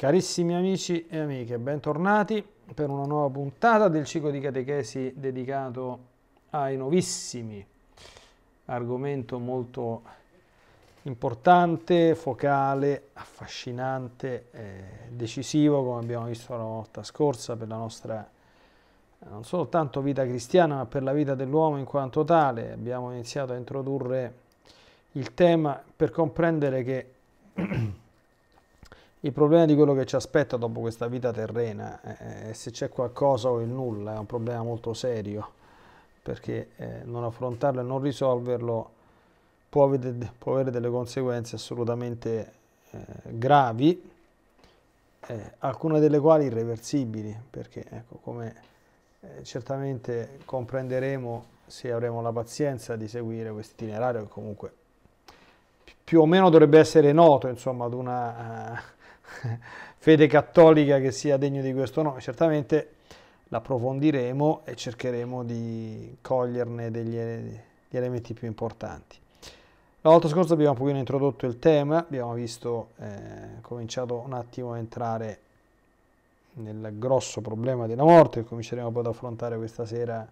Carissimi amici e amiche, bentornati per una nuova puntata del ciclo di catechesi dedicato ai novissimi, argomento molto importante, focale, affascinante, eh, decisivo come abbiamo visto la volta scorsa per la nostra non soltanto vita cristiana ma per la vita dell'uomo in quanto tale. Abbiamo iniziato a introdurre il tema per comprendere che Il problema di quello che ci aspetta dopo questa vita terrena è se c'è qualcosa o il nulla, è un problema molto serio, perché eh, non affrontarlo e non risolverlo può avere, delle conseguenze assolutamente eh, gravi, eh, alcune delle quali irreversibili, perché ecco, come certamente comprenderemo se avremo la pazienza di seguire questo itinerario che comunque più o meno dovrebbe essere noto insomma, ad una fede cattolica che sia degno di questo nome. Certamente l'approfondiremo e cercheremo di coglierne degli, degli elementi più importanti. La volta scorsa abbiamo un pochino introdotto il tema, abbiamo visto, eh, cominciato un attimo a entrare nel grosso problema della morte, che cominceremo poi ad affrontare questa sera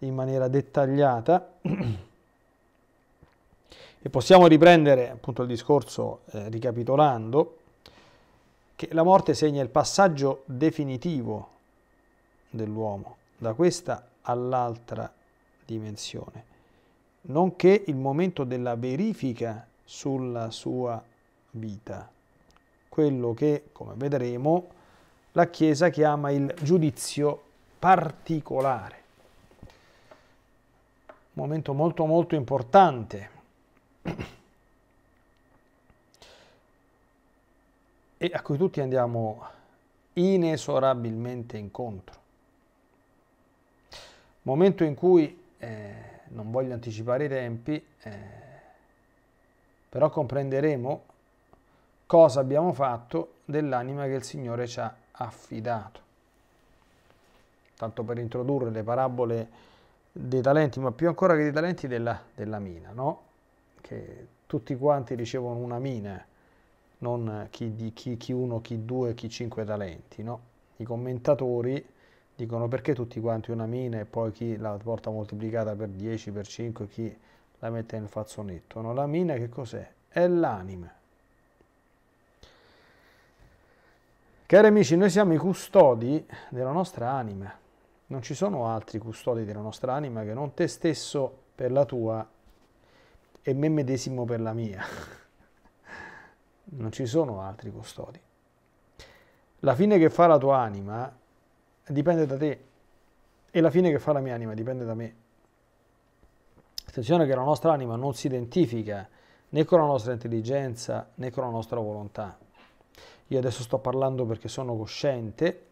in maniera dettagliata. e possiamo riprendere appunto il discorso eh, ricapitolando che la morte segna il passaggio definitivo dell'uomo da questa all'altra dimensione, nonché il momento della verifica sulla sua vita, quello che, come vedremo, la Chiesa chiama il giudizio particolare. Un momento molto molto importante. e a cui tutti andiamo inesorabilmente incontro. Momento in cui, eh, non voglio anticipare i tempi, eh, però comprenderemo cosa abbiamo fatto dell'anima che il Signore ci ha affidato. Tanto per introdurre le parabole dei talenti, ma più ancora che dei talenti della, della mina, no? Che tutti quanti ricevono una mina non chi, di, chi, chi uno, chi due, chi cinque talenti, no? I commentatori dicono perché tutti quanti una mina e poi chi la porta moltiplicata per 10, per 5, chi la mette nel fazzonetto. No, la mina che cos'è? È l'anima. Cari amici, noi siamo i custodi della nostra anima. Non ci sono altri custodi della nostra anima che non te stesso per la tua e me medesimo per la mia non ci sono altri custodi. La fine che fa la tua anima dipende da te e la fine che fa la mia anima dipende da me. Attenzione che la nostra anima non si identifica né con la nostra intelligenza né con la nostra volontà. Io adesso sto parlando perché sono cosciente,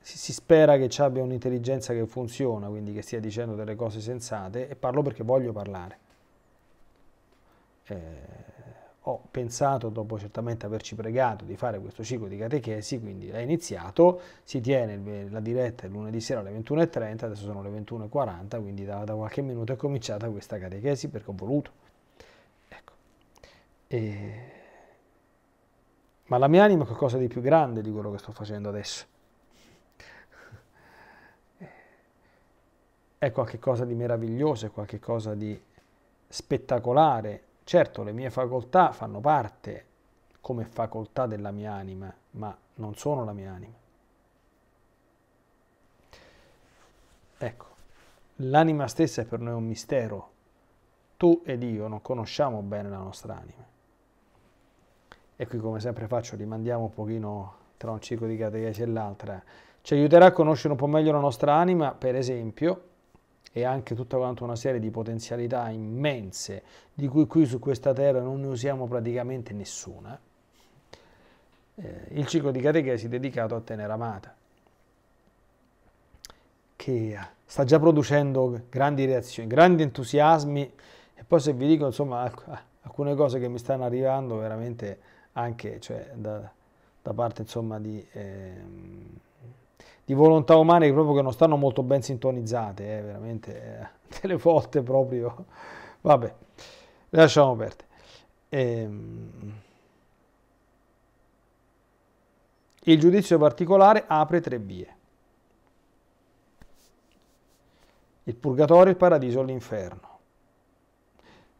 si, si spera che ci abbia un'intelligenza che funziona, quindi che stia dicendo delle cose sensate e parlo perché voglio parlare. Eh, ho pensato, dopo certamente averci pregato, di fare questo ciclo di catechesi, quindi è iniziato, si tiene la diretta lunedì sera alle 21.30, adesso sono le 21.40, quindi da, da, qualche minuto è cominciata questa catechesi perché ho voluto. Ecco. E... Ma la mia anima è qualcosa di più grande di quello che sto facendo adesso. è qualcosa di meraviglioso, è qualcosa di spettacolare, Certo, le mie facoltà fanno parte come facoltà della mia anima, ma non sono la mia anima. Ecco, l'anima stessa è per noi un mistero. Tu ed io non conosciamo bene la nostra anima. E qui come sempre faccio, rimandiamo un pochino tra un ciclo di categoria e l'altra. Ci aiuterà a conoscere un po' meglio la nostra anima, per esempio, e anche tutta quanta una serie di potenzialità immense di cui qui su questa terra non ne usiamo praticamente nessuna, eh, il ciclo di catechesi dedicato a Tenera Amata, che sta già producendo grandi reazioni, grandi entusiasmi e poi se vi dico insomma ah, alcune cose che mi stanno arrivando veramente anche cioè, da, da, parte insomma di... Eh, di volontà umane che proprio che non stanno molto ben sintonizzate, eh, veramente, eh, delle volte proprio, vabbè, le lasciamo perdere. Ehm. Il giudizio particolare apre tre vie. Il purgatorio, il paradiso e l'inferno.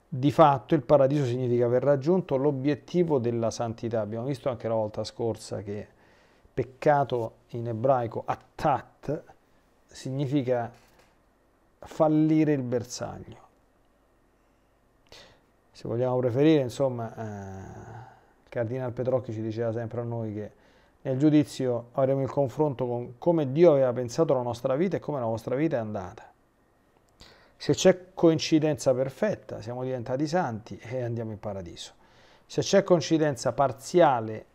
Di fatto il paradiso significa aver raggiunto l'obiettivo della santità. Abbiamo visto anche la volta scorsa che peccato in ebraico, attat, significa fallire il bersaglio. Se vogliamo preferire, insomma, eh, il cardinal Petrocchi ci diceva sempre a noi che nel giudizio avremo il confronto con come Dio aveva pensato la nostra vita e come la nostra vita è andata. Se c'è coincidenza perfetta, siamo diventati santi e andiamo in paradiso. Se c'è coincidenza parziale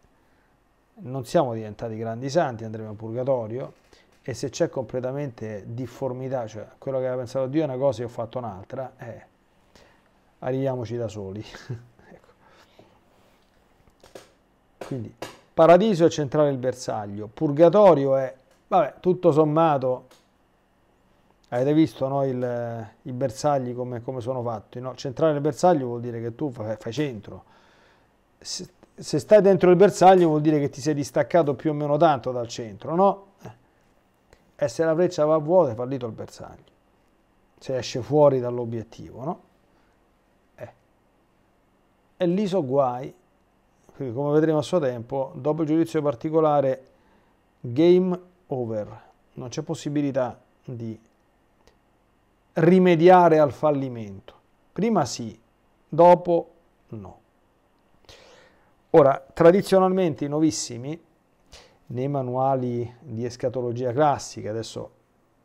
non siamo diventati grandi santi, andremo a purgatorio e se c'è completamente difformità, cioè quello che aveva pensato Dio è una cosa e ho fatto un'altra, eh, arriviamoci da soli. ecco. Quindi paradiso è centrale il bersaglio, purgatorio è, vabbè, tutto sommato, avete visto no, il, i bersagli come, come sono fatti, no? centrale il bersaglio vuol dire che tu fai, fai centro se stai dentro il bersaglio vuol dire che ti sei distaccato più o meno tanto dal centro, no? Eh. E se la freccia va vuota è fallito il bersaglio, se esce fuori dall'obiettivo, no? Eh. E lì so guai, come vedremo a suo tempo, dopo il giudizio particolare, game over, non c'è possibilità di rimediare al fallimento. Prima sì, dopo no. Ora, tradizionalmente i novissimi, nei manuali di escatologia classica, adesso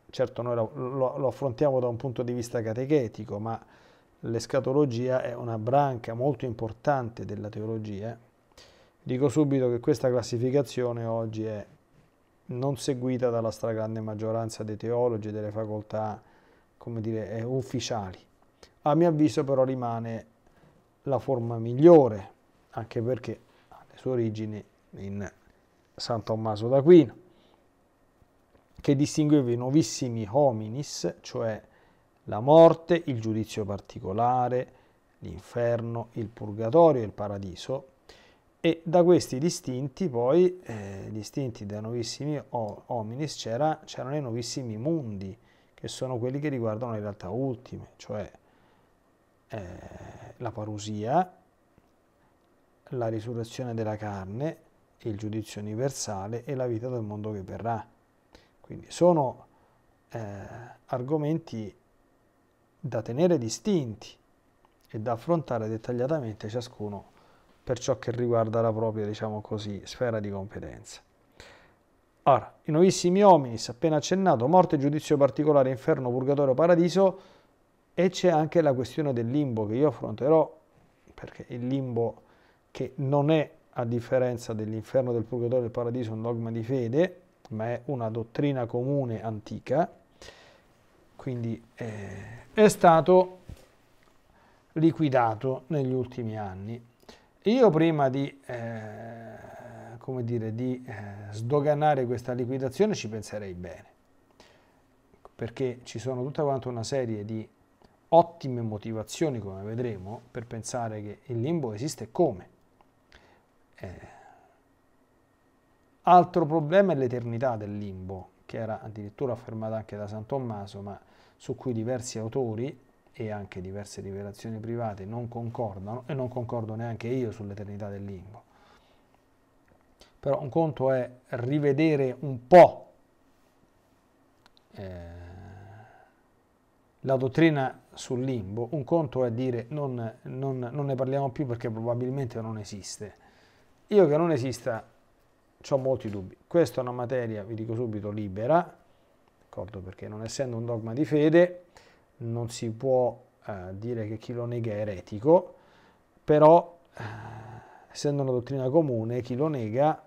certo noi lo, lo, lo affrontiamo da un punto di vista catechetico, ma l'escatologia è una branca molto importante della teologia, eh. dico subito che questa classificazione oggi è non seguita dalla stragrande maggioranza dei teologi e delle facoltà, come dire, eh, ufficiali. A mio avviso però rimane la forma migliore, anche perché ha le sue origini in San Tommaso d'Aquino, che distingueva i nuovissimi hominis, cioè la morte, il giudizio particolare, l'inferno, il purgatorio e il paradiso, e da questi distinti poi, eh, distinti dai nuovissimi hominis, c'erano i nuovissimi mundi, che sono quelli che riguardano le realtà ultime, cioè eh, la parusia, la risurrezione della carne, il giudizio universale e la vita del mondo che verrà. Quindi sono eh, argomenti da tenere distinti e da affrontare dettagliatamente ciascuno per ciò che riguarda la propria, diciamo così, sfera di competenza. Ora, i nuovissimi hominis, appena accennato, morte, giudizio particolare, inferno, purgatorio, paradiso, e c'è anche la questione del limbo che io affronterò, perché il limbo che non è, a differenza dell'inferno, del purgatorio e del paradiso, un dogma di fede, ma è una dottrina comune antica, quindi eh, è stato liquidato negli ultimi anni. Io prima di, eh, come dire, di eh, sdoganare questa liquidazione ci penserei bene, perché ci sono tutta quanta una serie di ottime motivazioni, come vedremo, per pensare che il limbo esiste come. Eh. Altro problema è l'eternità del limbo, che era addirittura affermata anche da San Tommaso, ma su cui diversi autori e anche diverse rivelazioni private non concordano, e non concordo neanche io sull'eternità del limbo. Però un conto è rivedere un po' eh, la dottrina sul limbo, un conto è dire non, non, non ne parliamo più perché probabilmente non esiste io che non esista, ho molti dubbi. Questa è una materia, vi dico subito, libera, d'accordo? Perché non essendo un dogma di fede, non si può eh, dire che chi lo nega è eretico, però eh, essendo una dottrina comune, chi lo nega,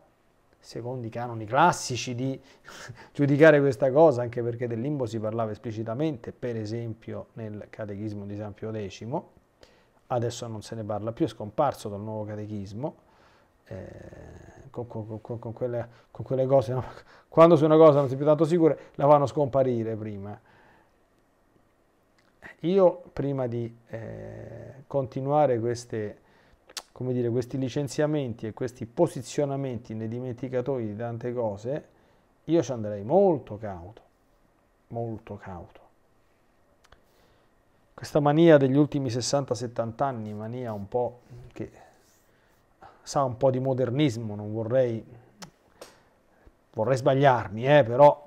secondo i canoni classici di giudicare questa cosa, anche perché del limbo si parlava esplicitamente, per esempio nel catechismo di San Pio X, adesso non se ne parla più, è scomparso dal nuovo catechismo, eh, con, con, con, con, quelle, con quelle cose, no? quando su una cosa non si è più tanto sicure, la fanno scomparire prima. Io prima di eh, continuare queste, dire, questi licenziamenti e questi posizionamenti nei dimenticatoi di tante cose, io ci andrei molto cauto, molto cauto. Questa mania degli ultimi 60-70 anni, mania un po' che sa un po' di modernismo, non vorrei, vorrei sbagliarmi, eh, però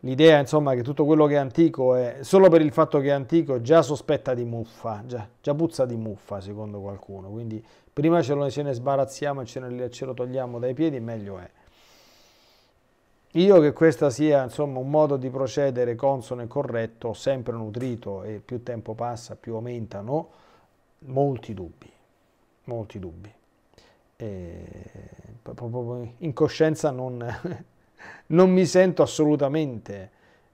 l'idea insomma che tutto quello che è antico è solo per il fatto che è antico già sospetta di muffa, già, già puzza di muffa secondo qualcuno, quindi prima ce, lo, ce ne sbarazziamo e ce, ne, ce lo togliamo dai piedi meglio è. Io che questo sia insomma, un modo di procedere consono e corretto, sempre nutrito e più tempo passa più aumentano, molti dubbi, molti dubbi proprio in coscienza non, non mi sento assolutamente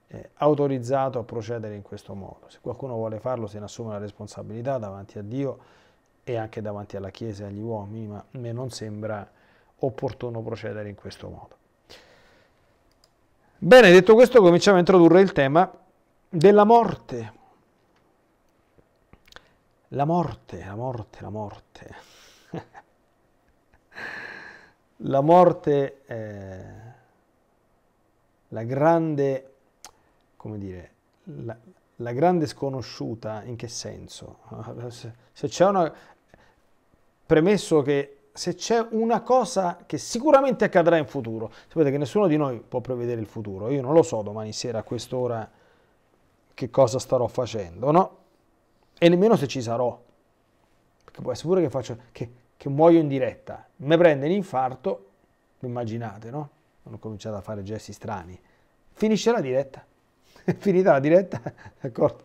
eh, autorizzato a procedere in questo modo. Se qualcuno vuole farlo se ne assume la responsabilità davanti a Dio e anche davanti alla Chiesa e agli uomini, ma a me non sembra opportuno procedere in questo modo. Bene, detto questo cominciamo a introdurre il tema della morte. La morte, la morte, la morte. la morte, eh, la grande, come dire, la, la, grande sconosciuta, in che senso? Se, se c'è una... Premesso che se c'è una cosa che sicuramente accadrà in futuro, sapete che nessuno di noi può prevedere il futuro, io non lo so domani sera a quest'ora che cosa starò facendo, no? E nemmeno se ci sarò, perché può essere pure che faccio... Che, che muoio in diretta, mi prende l'infarto, immaginate, no? Hanno cominciato a fare gesti strani. Finisce la diretta. Finita la diretta, d'accordo?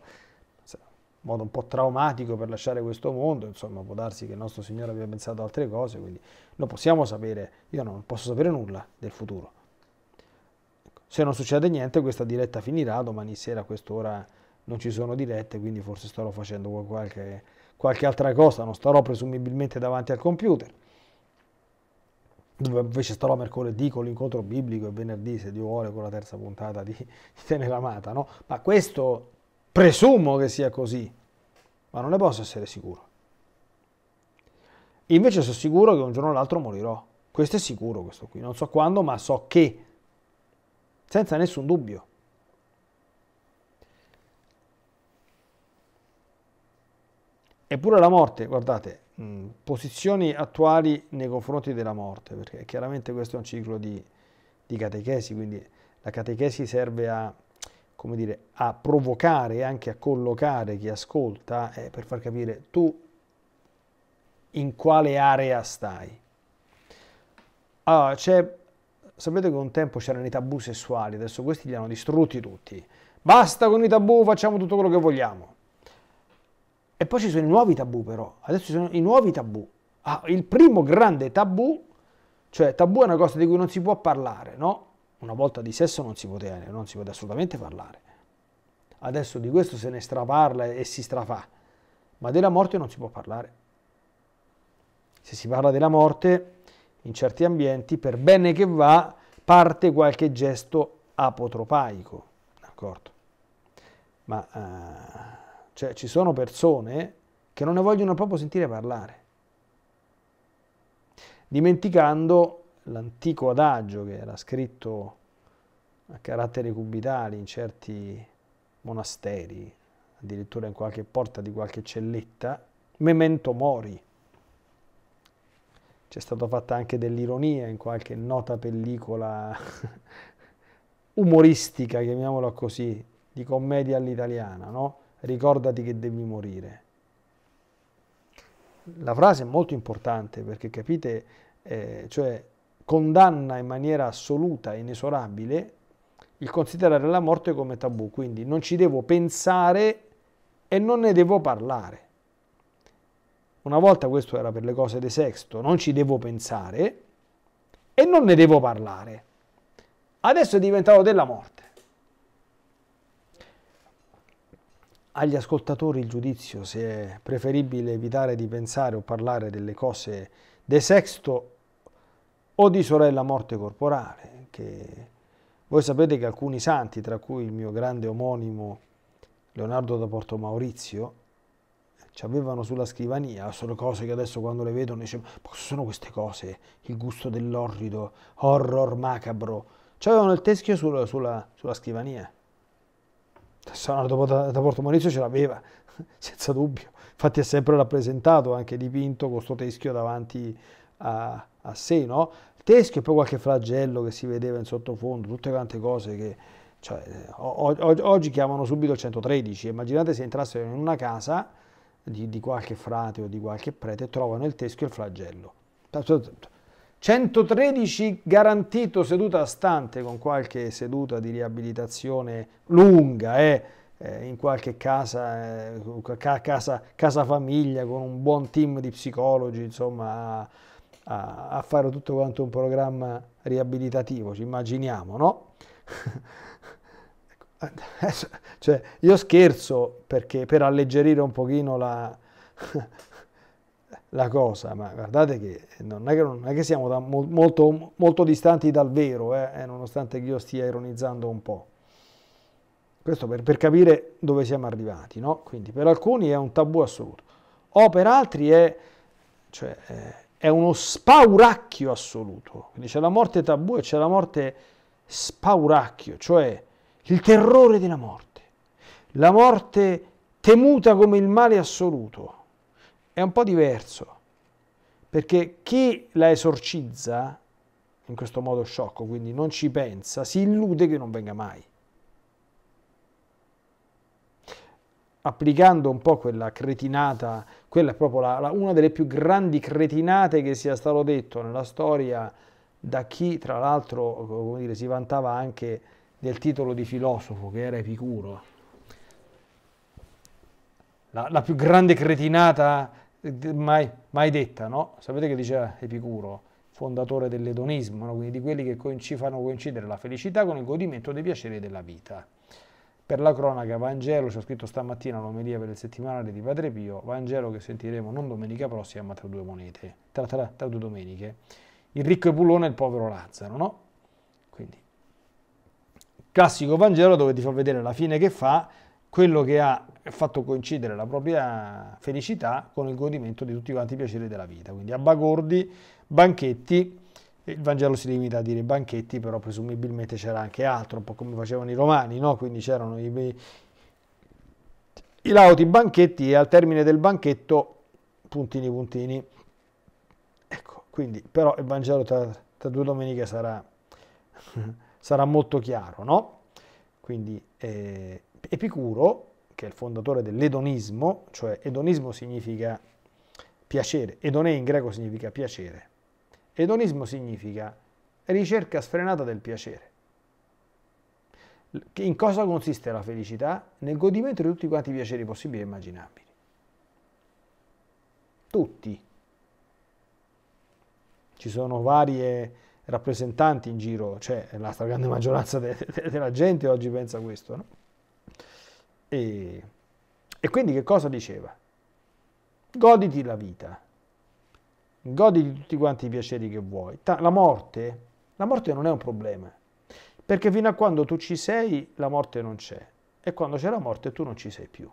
Modo un po' traumatico per lasciare questo mondo, insomma, può darsi che il nostro Signore abbia pensato altre cose, quindi non possiamo sapere, io non posso sapere nulla del futuro. Ecco, se non succede niente, questa diretta finirà, domani sera a quest'ora non ci sono dirette, quindi forse starò facendo qualche qualche altra cosa, non starò presumibilmente davanti al computer, dove invece starò mercoledì con l'incontro biblico e venerdì, se Dio vuole, con la terza puntata di, di Tenera Amata, no? Ma questo presumo che sia così, ma non ne posso essere sicuro. Invece sono sicuro che un giorno o l'altro morirò. Questo è sicuro, questo qui. Non so quando, ma so che, senza nessun dubbio. Eppure la morte, guardate, mh, mm, posizioni attuali nei confronti della morte, perché chiaramente questo è un ciclo di, di catechesi, quindi la catechesi serve a, dire, a provocare e anche a collocare chi ascolta eh, per far capire tu in quale area stai. Allora, sapete che un tempo c'erano i tabù sessuali, adesso questi li hanno distrutti tutti. Basta con i tabù, facciamo tutto quello che vogliamo. E poi ci sono i nuovi tabù però, adesso ci sono i nuovi tabù. Ah, il primo grande tabù, cioè tabù è una cosa di cui non si può parlare, no? Una volta di sesso non si poteva, non si poteva assolutamente parlare. Adesso di questo se ne straparla e si strafà, ma della morte non si può parlare. Se si parla della morte, in certi ambienti, per bene che va, parte qualche gesto apotropaico, d'accordo? Ma... Uh cioè ci sono persone che non ne vogliono proprio sentire parlare, dimenticando l'antico adagio che era scritto a caratteri cubitali in certi monasteri, addirittura in qualche porta di qualche celletta, memento mori. C'è stata fatta anche dell'ironia in qualche nota pellicola umoristica, chiamiamola così, di commedia all'italiana, no? ricordati che devi morire. La frase è molto importante perché capite, eh, cioè condanna in maniera assoluta e inesorabile il considerare la morte come tabù, quindi non ci devo pensare e non ne devo parlare. Una volta questo era per le cose di sesto, non ci devo pensare e non ne devo parlare. Adesso è diventato della morte. agli ascoltatori il giudizio se è preferibile evitare di pensare o parlare delle cose de sexto o di sorella morte corporale, che voi sapete che alcuni santi, tra cui il mio grande omonimo Leonardo da Porto Maurizio, ci avevano sulla scrivania, sono cose che adesso quando le vedono dicono, ma cosa sono queste cose? Il gusto dell'orrido, horror macabro. C'avevano il teschio sulla, sulla, sulla scrivania. Tassonaro dopo da, Porto Maurizio ce l'aveva, senza dubbio. Infatti è sempre rappresentato, anche dipinto con questo teschio davanti a, a sé, no? Il teschio e poi qualche flagello che si vedeva in sottofondo, tutte quante cose che... Cioè, o, o, oggi chiamano subito il 113, immaginate se entrassero in una casa di, di qualche frate o di qualche prete e trovano il teschio e il flagello 113 garantito seduta a stante con qualche seduta di riabilitazione lunga, eh, eh in qualche casa, eh, casa, casa, famiglia con un buon team di psicologi, insomma, a, a, a fare tutto quanto un programma riabilitativo, ci immaginiamo, no? cioè, io scherzo perché per alleggerire un pochino la, la cosa, ma guardate che non è che, non è che siamo molto, molto, distanti dal vero, eh, eh nonostante io stia ironizzando un po'. Questo per, per capire dove siamo arrivati, no? Quindi per alcuni è un tabù assoluto, o per altri è, cioè, eh, è uno spauracchio assoluto. Quindi c'è la morte tabù e c'è la morte spauracchio, cioè il terrore della morte, la morte temuta come il male assoluto è un po' diverso, perché chi la esorcizza, in questo modo sciocco, quindi non ci pensa, si illude che non venga mai. Applicando un po' quella cretinata, quella è proprio la, la, una delle più grandi cretinate che sia stato detto nella storia da chi tra l'altro dire, si vantava anche del titolo di filosofo che era Epicuro. La, la più grande cretinata mai, mai detta, no? Sapete che diceva Epicuro, fondatore dell'edonismo, no? quindi di quelli che ci fanno coincidere la felicità con il godimento dei piaceri della vita. Per la cronaca, Vangelo, c'è scritto stamattina l'omelia per il settimanale di Padre Pio, Vangelo che sentiremo non domenica prossima, ma tra due monete, tra, tra, tra due domeniche. Il ricco e pulone e il povero Lazzaro, no? Quindi, classico Vangelo dove ti fa vedere la fine che fa, quello che ha fatto coincidere la propria felicità con il godimento di tutti quanti i piaceri della vita. Quindi abbagordi, banchetti, il Vangelo si limita a dire banchetti, però presumibilmente c'era anche altro, un po' come facevano i romani, no? quindi c'erano i, i lauti banchetti e al termine del banchetto puntini puntini. Ecco, quindi però il Vangelo tra, tra due domeniche sarà, sarà molto chiaro, no? Quindi eh, Epicuro che è il fondatore dell'edonismo, cioè edonismo significa piacere, edone in greco significa piacere, edonismo significa ricerca sfrenata del piacere. In cosa consiste la felicità? Nel godimento di tutti quanti i piaceri possibili e immaginabili. Tutti. Ci sono varie rappresentanti in giro, cioè la stragrande maggioranza della de de gente oggi pensa questo, no? E, e quindi che cosa diceva? Goditi la vita, goditi tutti quanti i piaceri che vuoi. Ta- la morte, la morte non è un problema, perché fino a quando tu ci sei la morte non c'è e quando c'è la morte tu non ci sei più.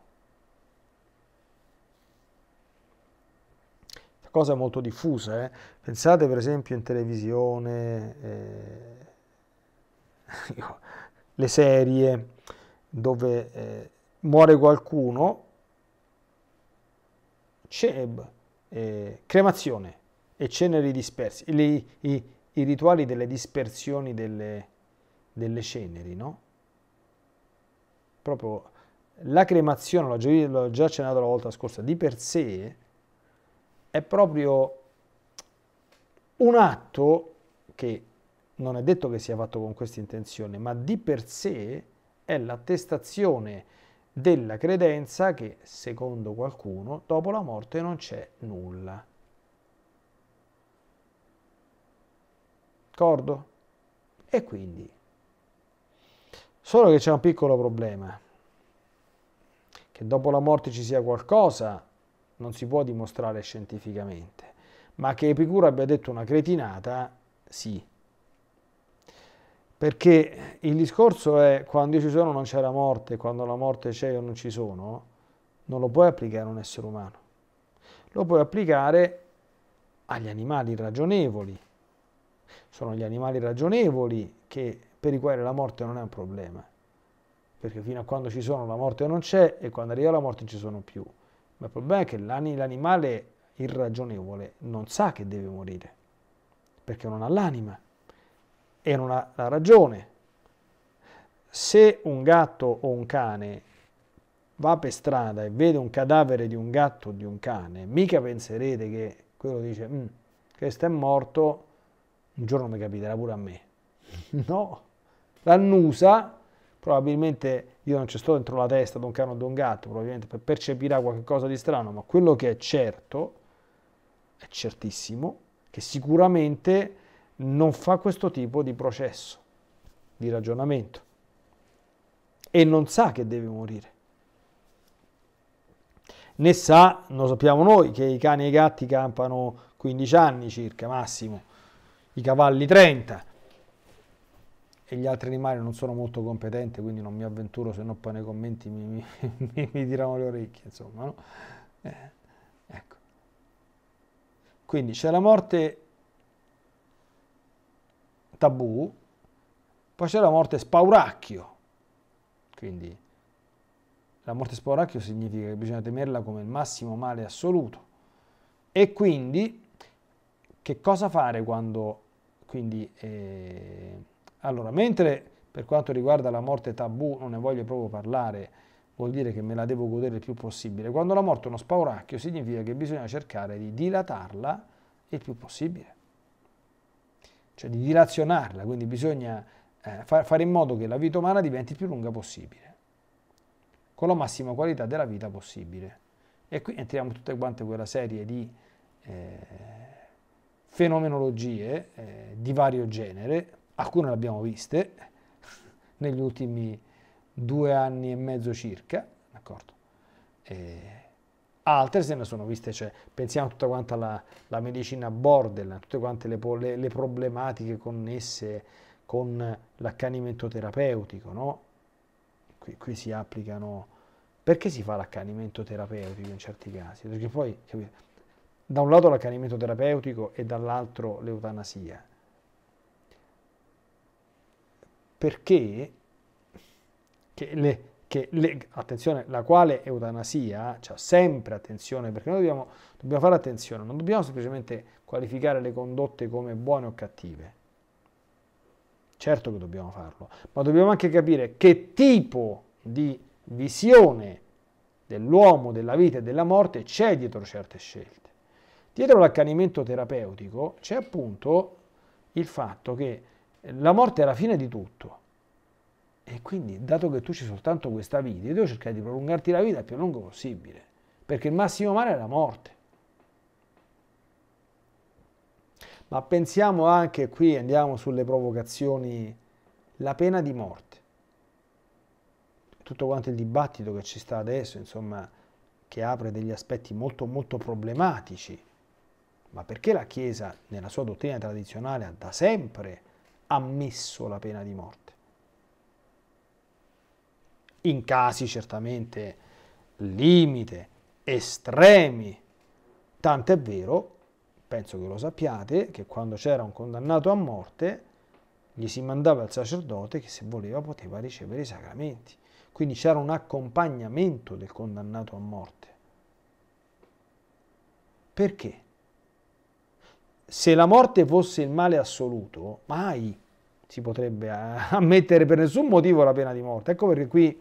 cosa molto diffusa. Eh? Pensate per esempio in televisione, eh, le serie dove eh, muore qualcuno, Ceeb, eh, eh, cremazione e ceneri dispersi, i, i, i rituali delle dispersioni delle, delle, ceneri, no? Proprio la cremazione, l'ho già, l'ho già accennato la volta scorsa, di per sé è proprio un atto che non è detto che sia fatto con questa intenzione, ma di per sé è l'attestazione della credenza che, secondo qualcuno, dopo la morte non c'è nulla. D'accordo? E quindi, solo che c'è un piccolo problema, che dopo la morte ci sia qualcosa non si può dimostrare scientificamente, ma che Epicuro abbia detto una cretinata, sì. Perché il discorso è quando io ci sono non c'è la morte, quando la morte c'è io non ci sono, non lo puoi applicare a un essere umano. Lo puoi applicare agli animali ragionevoli. Sono gli animali ragionevoli che, per i quali la morte non è un problema. Perché fino a quando ci sono la morte non c'è e quando arriva la morte non ci sono più. Ma il problema è che l'animale irragionevole non sa che deve morire, perché non ha l'anima e non ha la ragione. Se un gatto o un cane va per strada e vede un cadavere di un gatto o di un cane, mica penserete che quello dice mm, questo è morto, un giorno mi capiterà pure a me. No, l'annusa, probabilmente io non ci sto dentro la testa di un cane o di un gatto, probabilmente percepirà qualcosa di strano, ma quello che è certo, è certissimo, che sicuramente non fa questo tipo di processo, di ragionamento e non sa che deve morire. Né sa, lo sappiamo noi, che i cani e i gatti campano 15 anni circa, massimo, i cavalli 30 e gli altri animali non sono molto competenti, quindi non mi avventuro, se no poi nei commenti mi, mi, mi tirano le orecchie, insomma. No? Eh, ecco. Quindi c'è la morte Tabù, poi c'è la morte spauracchio, quindi la morte spauracchio significa che bisogna temerla come il massimo male assoluto. E quindi che cosa fare quando... Quindi, eh, allora, mentre per quanto riguarda la morte tabù non ne voglio proprio parlare, vuol dire che me la devo godere il più possibile. Quando la morte è uno spauracchio significa che bisogna cercare di dilatarla il più possibile cioè di dilazionarla, quindi bisogna eh, far, fare in modo che la vita umana diventi più lunga possibile, con la massima qualità della vita possibile. E qui entriamo tutte quante quella serie di eh, fenomenologie eh, di vario genere, alcune le abbiamo viste negli ultimi due anni e mezzo circa, d'accordo? Eh, altre se ne sono viste, cioè, pensiamo a tutta quanta la, la medicina borderline, tutte quante le, le, le, problematiche connesse con l'accanimento terapeutico, no? qui, qui, si applicano... Perché si fa l'accanimento terapeutico in certi casi? Perché poi, capito, da un lato l'accanimento terapeutico e dall'altro l'eutanasia. Perché le, che le, attenzione, la quale eutanasia, cioè sempre attenzione, perché noi dobbiamo, dobbiamo fare attenzione, non dobbiamo semplicemente qualificare le condotte come buone o cattive. Certo che dobbiamo farlo, ma dobbiamo anche capire che tipo di visione dell'uomo, della vita e della morte c'è dietro certe scelte. Dietro l'accanimento terapeutico c'è appunto il fatto che la morte è la fine di tutto e quindi, dato che tu c'è soltanto questa vita, io devo cercare di prolungarti la vita il più a lungo possibile, perché il massimo male è la morte. Ma pensiamo anche, qui andiamo sulle provocazioni, la pena di morte. Tutto quanto il dibattito che ci sta adesso, insomma, che apre degli aspetti molto, molto problematici. Ma perché la Chiesa, nella sua dottrina tradizionale, ha da sempre ammesso la pena di morte? in casi certamente limite, estremi. Tant'è vero, penso che lo sappiate, che quando c'era un condannato a morte gli si mandava il sacerdote che se voleva poteva ricevere i sacramenti. Quindi c'era un accompagnamento del condannato a morte. Perché? Se la morte fosse il male assoluto, mai si potrebbe ammettere per nessun motivo la pena di morte. Ecco perché qui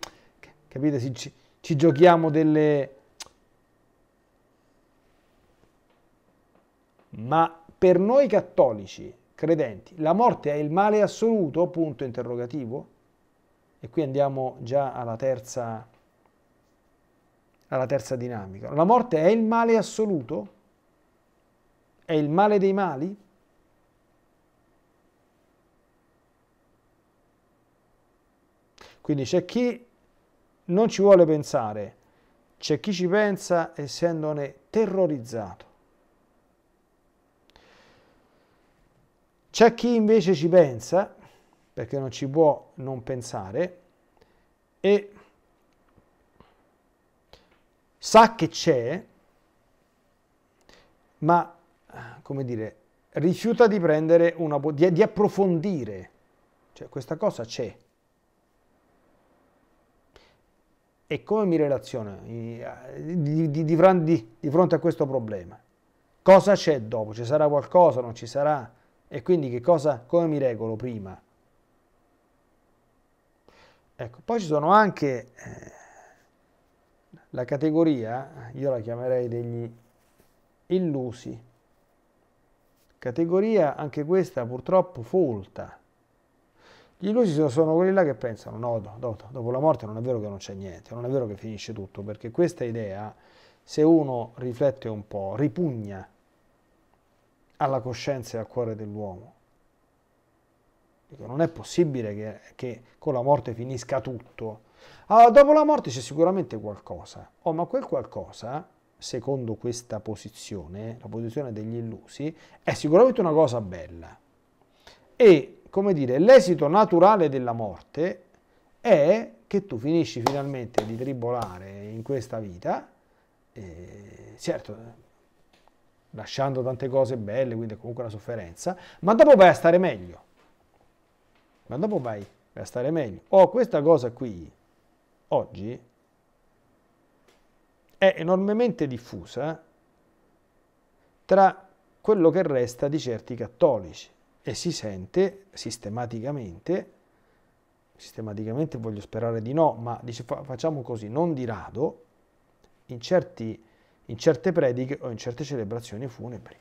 capite? Ci, ci giochiamo delle... Ma per noi cattolici, credenti, la morte è il male assoluto? Punto interrogativo. E qui andiamo già alla terza, alla terza dinamica. La morte è il male assoluto? È il male dei mali? Quindi c'è chi non ci vuole pensare, c'è chi ci pensa essendone terrorizzato. C'è chi invece ci pensa, perché non ci può non pensare, e sa che c'è, ma, come dire, rifiuta di prendere una... di, di approfondire. Cioè, questa cosa c'è. e come mi relaziono di, di, di, di fronte a questo problema. Cosa c'è dopo? Ci sarà qualcosa? Non ci sarà? E quindi che cosa, come mi regolo prima? Ecco, poi ci sono anche eh, la categoria, io la chiamerei degli illusi, categoria anche questa purtroppo folta, gli illusi sono quelli là che pensano, no, dopo, la morte non è vero che non c'è niente, non è vero che finisce tutto, perché questa idea, se uno riflette un po', ripugna alla coscienza e al cuore dell'uomo. non è possibile che, che, con la morte finisca tutto. Allora, ah, dopo la morte c'è sicuramente qualcosa. Oh, ma quel qualcosa, secondo questa posizione, la posizione degli illusi, è sicuramente una cosa bella. E come dire, l'esito naturale della morte è che tu finisci finalmente di tribolare in questa vita, certo, lasciando tante cose belle, quindi comunque una sofferenza, ma dopo vai a stare meglio. Ma dopo vai, a stare meglio. Oh, questa cosa qui, oggi, è enormemente diffusa tra quello che resta di certi cattolici e si sente sistematicamente, sistematicamente voglio sperare di no, ma dice facciamo così, non di rado, in, certi, in certe prediche o in certe celebrazioni funebri.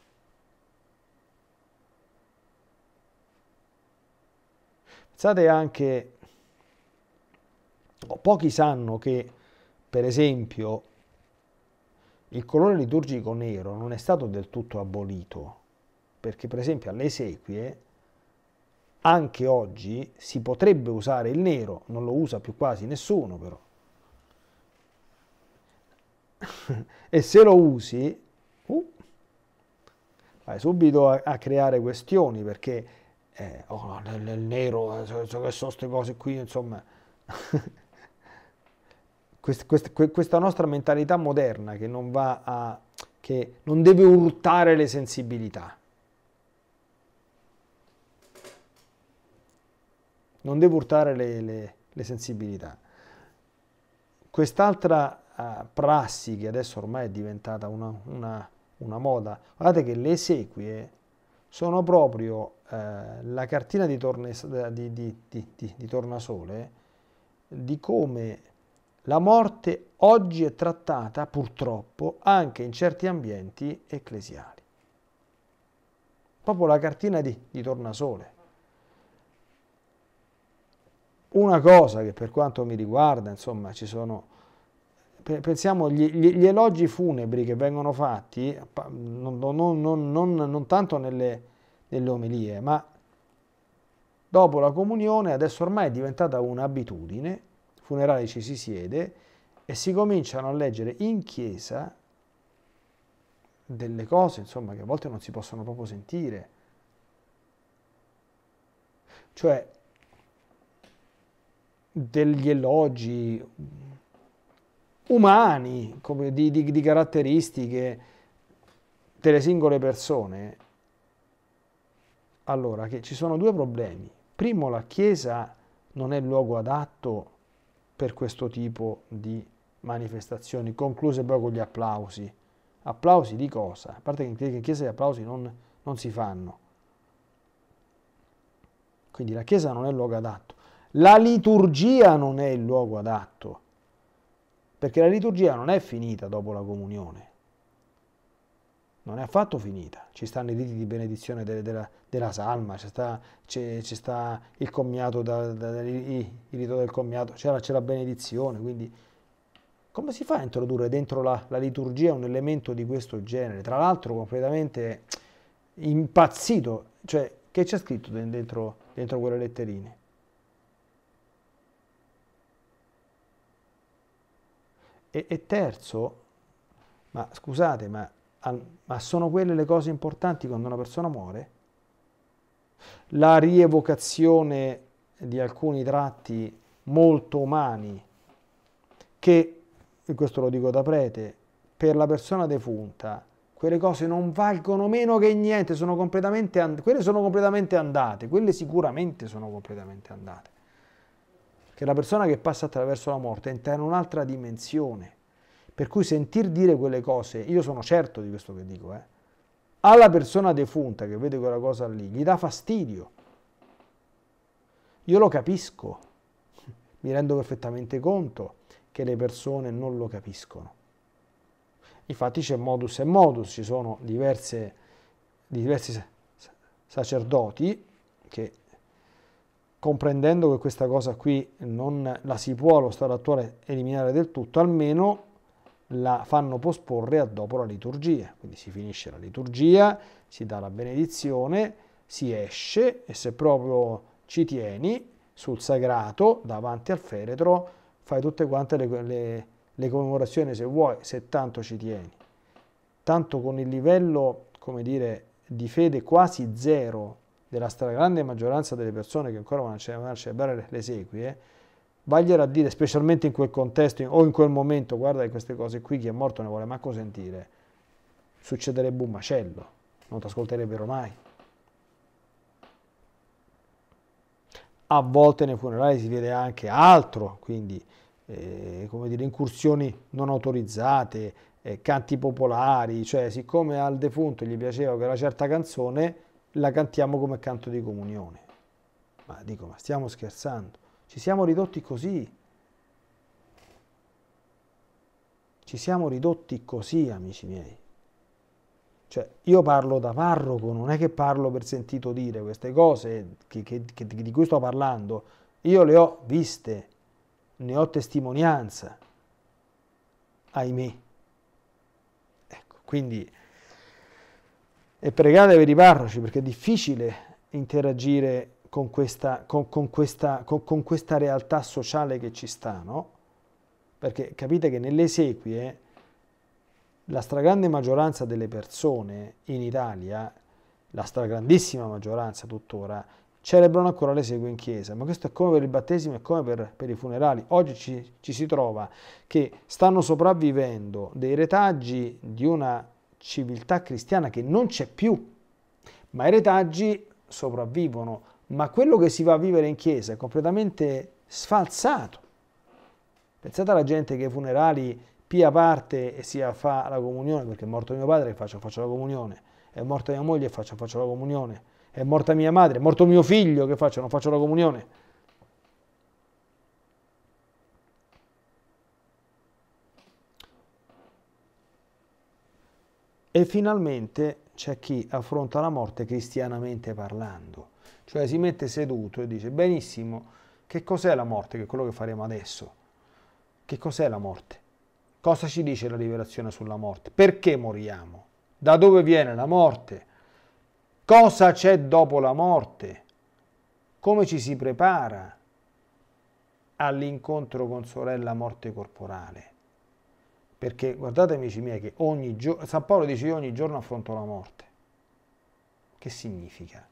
Pensate anche, oh, pochi sanno che per esempio il colore liturgico nero non è stato del tutto abolito perché per esempio alle esequie anche oggi si potrebbe usare il nero, non lo usa più quasi nessuno però. e se lo usi, uh, vai subito a, a, creare questioni perché eh, oh, il, il nero, eh, che sono queste cose qui, insomma. quest, quest, questa nostra mentalità moderna che non, va a, che non deve urtare le sensibilità non devo urtare le, le, le sensibilità. Quest'altra uh, prassi che adesso ormai è diventata una, una, una, moda, guardate che le esequie sono proprio uh, la cartina di, tornes, di, di, di tornasole di come la morte oggi è trattata purtroppo anche in certi ambienti ecclesiali. Proprio la cartina di, di tornasole. Una cosa che per quanto mi riguarda, insomma, ci sono pensiamo gli, gli, elogi funebri che vengono fatti, non, non, non, non tanto nelle, nelle, omelie, ma dopo la comunione adesso ormai è diventata un'abitudine, funerale ci si siede e si cominciano a leggere in chiesa delle cose insomma, che a volte non si possono proprio sentire. Cioè degli elogi umani, di, di, di caratteristiche delle singole persone, allora che ci sono due problemi. Primo, la Chiesa non è il luogo adatto per questo tipo di manifestazioni, concluse poi con gli applausi. Applausi di cosa? A parte che in Chiesa gli applausi non, non si fanno. Quindi la Chiesa non è il luogo adatto. La liturgia non è il luogo adatto, perché la liturgia non è finita dopo la comunione, non è affatto finita. Ci stanno i riti di benedizione della, della, della salma, c'è sta, sta, il commiato, da, da, da, il, rito del commiato, c'è la, la, benedizione, quindi come si fa a introdurre dentro la, la liturgia un elemento di questo genere? Tra l'altro completamente impazzito, cioè che c'è scritto dentro, dentro quelle letterine? E, e terzo, ma scusate, ma, al, ma sono quelle le cose importanti quando una persona muore? La rievocazione di alcuni tratti molto umani che, e questo lo dico da prete, per la persona defunta quelle cose non valgono meno che niente, sono completamente and- quelle sono completamente andate, quelle sicuramente sono completamente andate che la persona che passa attraverso la morte entra in un'altra dimensione. Per cui sentir dire quelle cose, io sono certo di questo che dico, eh, alla persona defunta che vede quella cosa lì, gli dà fastidio. Io lo capisco, mi rendo perfettamente conto che le persone non lo capiscono. Infatti c'è modus e modus, ci sono diverse, diversi sacerdoti che comprendendo che questa cosa qui non la si può allo stato attuale eliminare del tutto, almeno la fanno posporre a dopo la liturgia. Quindi si finisce la liturgia, si dà la benedizione, si esce e se proprio ci tieni sul sagrato, davanti al feretro, fai tutte quante le, le, le commemorazioni se vuoi, se tanto ci tieni. Tanto con il livello, come dire, di fede quasi zero della stragrande maggioranza delle persone che ancora vanno a celebrare le esequie, vaglierà a dire, specialmente in quel contesto o in quel momento, guarda queste cose qui chi è morto ne vuole manco sentire, succederebbe un macello, non ti ascolterebbero mai. A volte nei funerali si vede anche altro, quindi eh, come dire, incursioni non autorizzate, eh, canti popolari, cioè siccome al defunto gli piaceva quella certa canzone, la cantiamo come canto di comunione. Ma dico, ma stiamo scherzando? Ci siamo ridotti così. Ci siamo ridotti così, amici miei. Cioè, io parlo da parroco, non è che parlo per sentito dire queste cose che, che, che, di cui sto parlando. Io le ho viste, ne ho testimonianza, ahimè. Ecco, quindi e pregate per i parroci perché è difficile interagire con questa, con, con questa, con, questa realtà sociale che ci sta, no? Perché capite che nelle esequie la stragrande maggioranza delle persone in Italia, la stragrandissima maggioranza tuttora, celebrano ancora le segue in chiesa, ma questo è come per il battesimo e come per, per, i funerali. Oggi ci, ci si trova che stanno sopravvivendo dei retaggi di una civiltà cristiana che non c'è più, ma i retaggi sopravvivono, ma quello che si va a vivere in chiesa è completamente sfalsato. Pensate alla gente che ai funerali pia parte e si fa la comunione, perché è morto mio padre e faccio, faccio la comunione, è morta mia moglie e faccio, faccio la comunione, è morta mia madre, è morto mio figlio che faccio, non faccio la comunione E finalmente c'è chi affronta la morte cristianamente parlando, cioè si mette seduto e dice benissimo, che cos'è la morte, che è quello che faremo adesso? Che cos'è la morte? Cosa ci dice la rivelazione sulla morte? Perché moriamo? Da dove viene la morte? Cosa c'è dopo la morte? Come ci si prepara all'incontro con sorella morte corporale? Perché guardate amici miei che ogni giorno, San Paolo dice io ogni giorno affronto la morte. Che significa?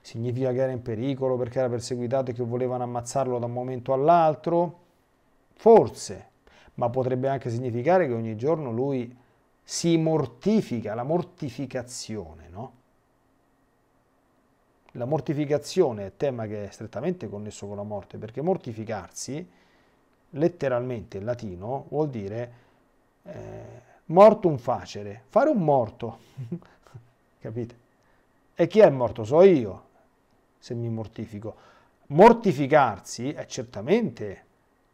Significa che era in pericolo perché era perseguitato e che volevano ammazzarlo da un momento all'altro? Forse, ma potrebbe anche significare che ogni giorno lui si mortifica, la mortificazione, no? La mortificazione è tema che è strettamente connesso con la morte, perché mortificarsi letteralmente in latino vuol dire eh, mortum facere, fare un morto, capite? E chi è morto? So io, se mi mortifico. Mortificarsi è certamente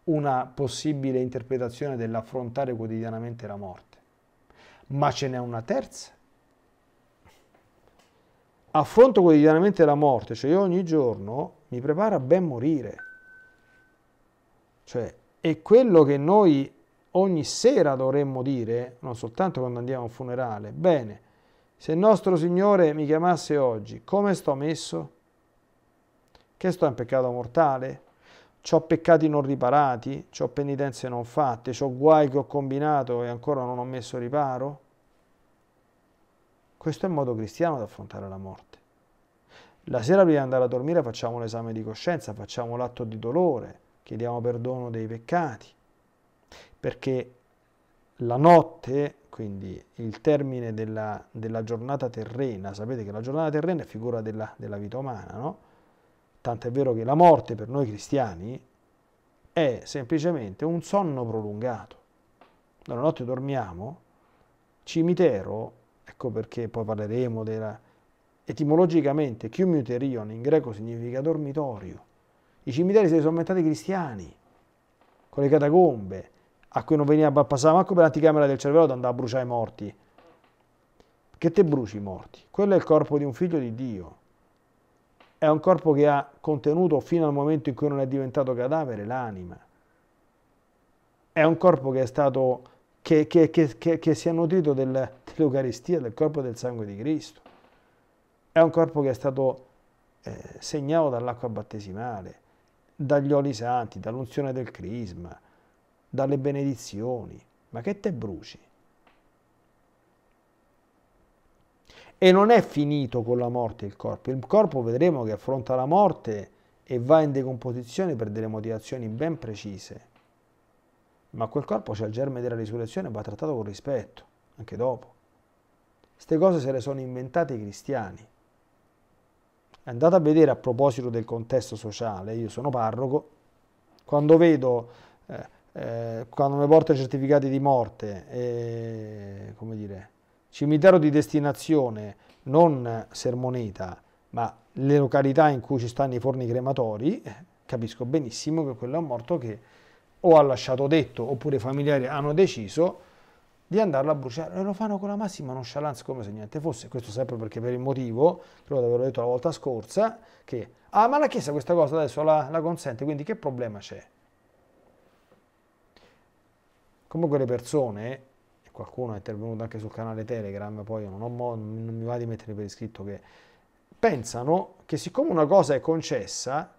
una possibile interpretazione dell'affrontare quotidianamente la morte, ma ce n'è una terza. Affronto quotidianamente la morte, cioè io ogni giorno mi preparo a ben morire. Cioè, e quello che noi ogni sera dovremmo dire, non soltanto quando andiamo a un funerale, bene, se il nostro Signore mi chiamasse oggi, come sto messo? Che sto in peccato mortale? Ho peccati non riparati? Ho penitenze non fatte? Ho guai che ho combinato e ancora non ho messo riparo? Questo è il modo cristiano di affrontare la morte. La sera prima di andare a dormire facciamo l'esame di coscienza, facciamo l'atto di dolore, chiediamo perdono dei peccati, perché la notte, quindi il termine della, della giornata terrena, sapete che la giornata terrena è figura della, della vita umana, no? è vero che la morte per noi cristiani è semplicemente un sonno prolungato. Noi la notte dormiamo, cimitero, ecco perché poi parleremo della... Etimologicamente, chiumiuterion in greco significa dormitorio i cimiteri si sono aumentati cristiani, con le catacombe, a cui non veniva Balpassare manco per l'anticamera del cervello da andare a bruciare i morti. Che te bruci i morti? Quello è il corpo di un figlio di Dio. È un corpo che ha contenuto fino al momento in cui non è diventato cadavere l'anima. È un corpo che è stato che, che, che, che, si è nutrito del, dell'Eucaristia, del corpo e del sangue di Cristo. È un corpo che è stato eh, segnato dall'acqua battesimale dagli oli santi, dall'unzione del crisma, dalle benedizioni, ma che te bruci? E non è finito con la morte il corpo, il corpo vedremo che affronta la morte e va in decomposizione per delle motivazioni ben precise, ma quel corpo c'è il germe della risurrezione e va trattato con rispetto, anche dopo. Queste cose se le sono inventate i cristiani Andate a vedere a proposito del contesto sociale, io sono parroco, quando vedo, eh, eh, quando mi porto i certificati di morte, eh, come dire, cimitero di destinazione, non sermoneta, ma le località in cui ci stanno i forni crematori, eh, capisco benissimo che quello è un morto che o ha lasciato detto oppure i familiari hanno deciso di andarlo a bruciare e lo fanno con la massima nonchalance come se niente fosse. Questo sempre perché per il motivo, credo di averlo detto la volta scorsa, che ah ma la Chiesa questa cosa adesso la, la consente, quindi che problema c'è? Comunque le persone, qualcuno è intervenuto anche sul canale Telegram, poi non, ho, non mi va di mettere per iscritto che pensano che siccome una cosa è concessa,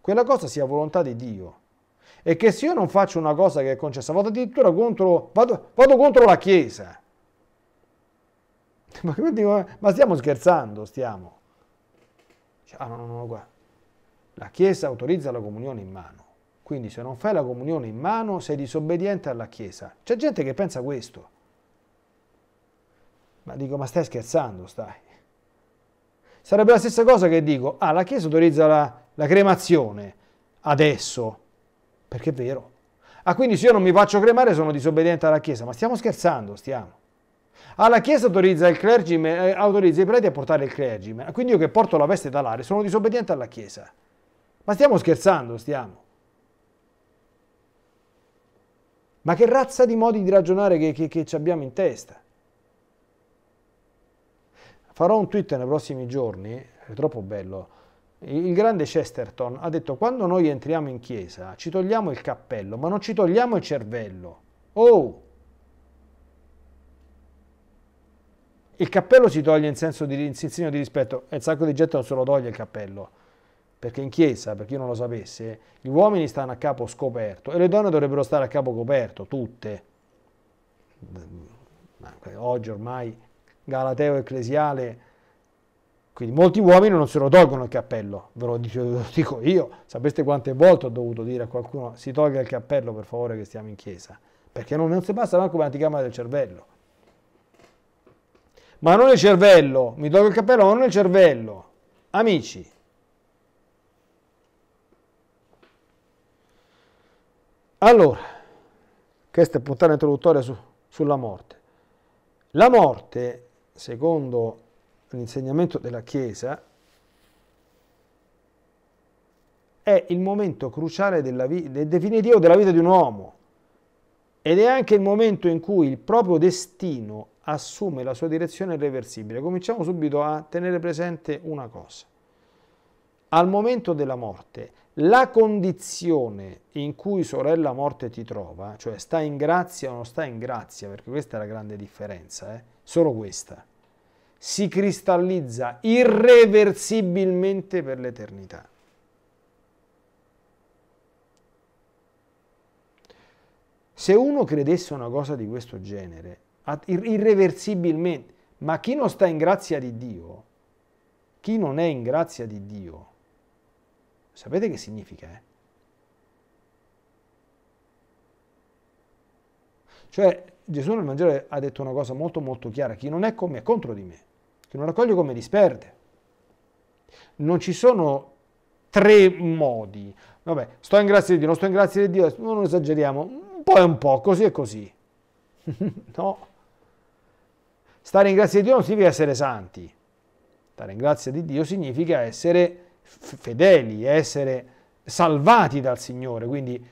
quella cosa sia volontà di Dio e che se io non faccio una cosa che è concessa, vado addirittura contro, vado, vado contro la Chiesa. Ma, eh? ma, stiamo scherzando, stiamo. Ah, no, no, no, qua. La Chiesa autorizza la comunione in mano. Quindi se non fai la comunione in mano sei disobbediente alla Chiesa. C'è gente che pensa questo. Ma dico, ma stai scherzando, stai. Sarebbe la stessa cosa che dico, ah, la Chiesa autorizza la, la cremazione adesso, perché è vero. Ah, quindi se io non mi faccio cremare sono disobbediente alla Chiesa. Ma stiamo scherzando, stiamo. Ah, la Chiesa autorizza, il clergyman, eh, autorizza i preti a portare il clergyman. Ah, quindi io che porto la veste d'alare sono disobbediente alla Chiesa. Ma stiamo scherzando, stiamo. Ma che razza di modi di ragionare che, che, che ci abbiamo in testa? Farò un tweet nei prossimi giorni, è troppo bello, il grande Chesterton ha detto quando noi entriamo in chiesa ci togliamo il cappello, ma non ci togliamo il cervello. Oh! Il cappello si toglie in senso di, in segno di rispetto e il sacco di getto non se lo toglie il cappello. Perché in chiesa, per chi non lo sapesse, gli uomini stanno a capo scoperto e le donne dovrebbero stare a capo coperto, tutte. Oggi ormai Galateo ecclesiale quindi molti uomini non se lo tolgono il cappello, ve lo dico, io, sapeste quante volte ho dovuto dire a qualcuno si tolga il cappello per favore che stiamo in chiesa, perché non, non si passa neanche un'anticamera del cervello. Ma non il cervello, mi tolgo il cappello, ma non il cervello. Amici, Allora, questa è puntata introduttoria su, sulla morte. La morte, secondo l'insegnamento della Chiesa, è il momento cruciale della definitivo della vita di un uomo ed è anche il momento in cui il proprio destino assume la sua direzione irreversibile. Cominciamo subito a tenere presente una cosa. Al momento della morte, la condizione in cui sorella morte ti trova, cioè sta in grazia o non sta in grazia, perché questa è la grande differenza, eh? solo questa, si cristallizza irreversibilmente per l'eternità. Se uno credesse una cosa di questo genere, irreversibilmente, ma chi non sta in grazia di Dio, chi non è in grazia di Dio, sapete che significa? Eh? Cioè Gesù nel Vangelo ha detto una cosa molto molto chiara, chi non è con me è contro di me che non raccoglie come disperde. Non ci sono tre modi. Vabbè, sto in grazia di Dio, non sto in grazia di Dio, non esageriamo, un po' è un po', così è così. no. Stare in grazia di Dio non significa essere santi. Stare in grazia di Dio significa essere fedeli, essere salvati dal Signore. Quindi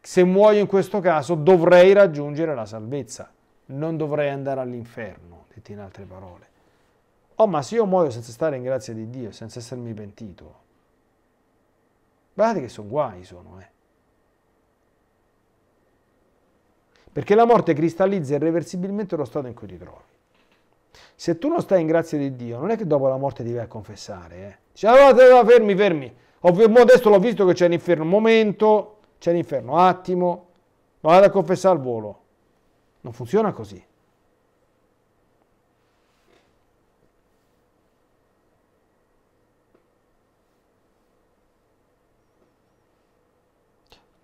se muoio in questo caso dovrei raggiungere la salvezza, non dovrei andare all'inferno, detto in altre parole. Oh, ma se io muoio senza stare in grazia di Dio, senza essermi pentito, guardate che sono guai, sono, eh. Perché la morte cristallizza irreversibilmente lo stato in cui ti trovi. Se tu non stai in grazia di Dio, non è che dopo la morte ti vai a confessare, eh. Dici, allora, ah, fermi, fermi. Adesso l'ho visto che c'è l'inferno, un momento, c'è l'inferno, attimo, vado a confessare al volo. Non funziona così.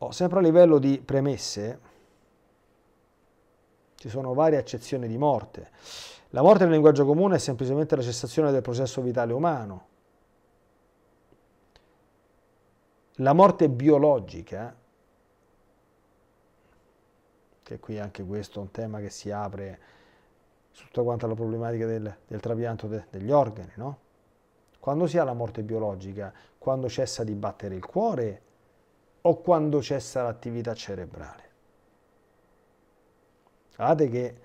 Oh, sempre a livello di premesse, ci sono varie accezioni di morte. La morte nel linguaggio comune è semplicemente la cessazione del processo vitale umano. La morte biologica, che qui anche questo è un tema che si apre su tutta quanta la problematica del, del trapianto de, degli organi, no? Quando si ha la morte biologica, quando cessa di battere il cuore o quando cessa l'attività cerebrale. Guardate che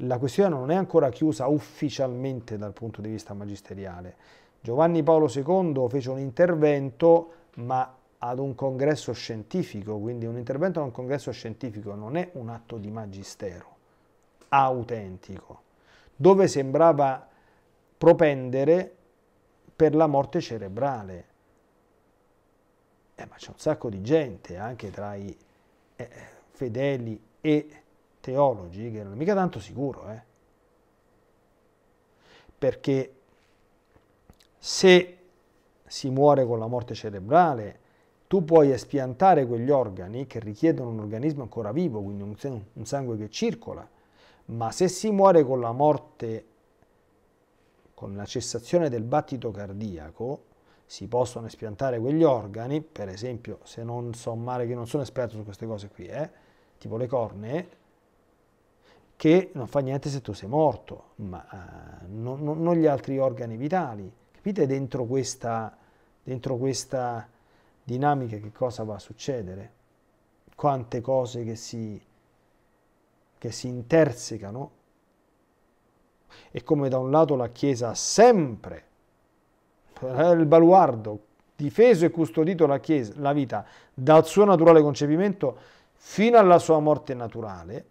la questione non è ancora chiusa ufficialmente dal punto di vista magisteriale. Giovanni Paolo II fece un intervento, ma ad un congresso scientifico, quindi un intervento ad un congresso scientifico non è un atto di magistero autentico, dove sembrava propendere per la morte cerebrale eh, ma c'è un sacco di gente anche tra i eh, fedeli e teologi che non è mica tanto sicuro, eh? perché se si muore con la morte cerebrale, tu puoi espiantare quegli organi che richiedono un organismo ancora vivo, quindi un, sangue che circola, ma se si muore con la morte, con la cessazione del battito cardiaco, si possono espiantare quegli organi, per esempio, se non so male che non sono esperto su queste cose qui, eh, tipo le corne, che non fa niente se tu sei morto, ma eh, non, non, gli altri organi vitali. Capite dentro questa, dentro questa dinamica che cosa va a succedere? Quante cose che si, che si intersecano e come da un lato la Chiesa ha sempre il baluardo, difeso e custodito la, chiesa, la vita dal suo naturale concepimento fino alla sua morte naturale,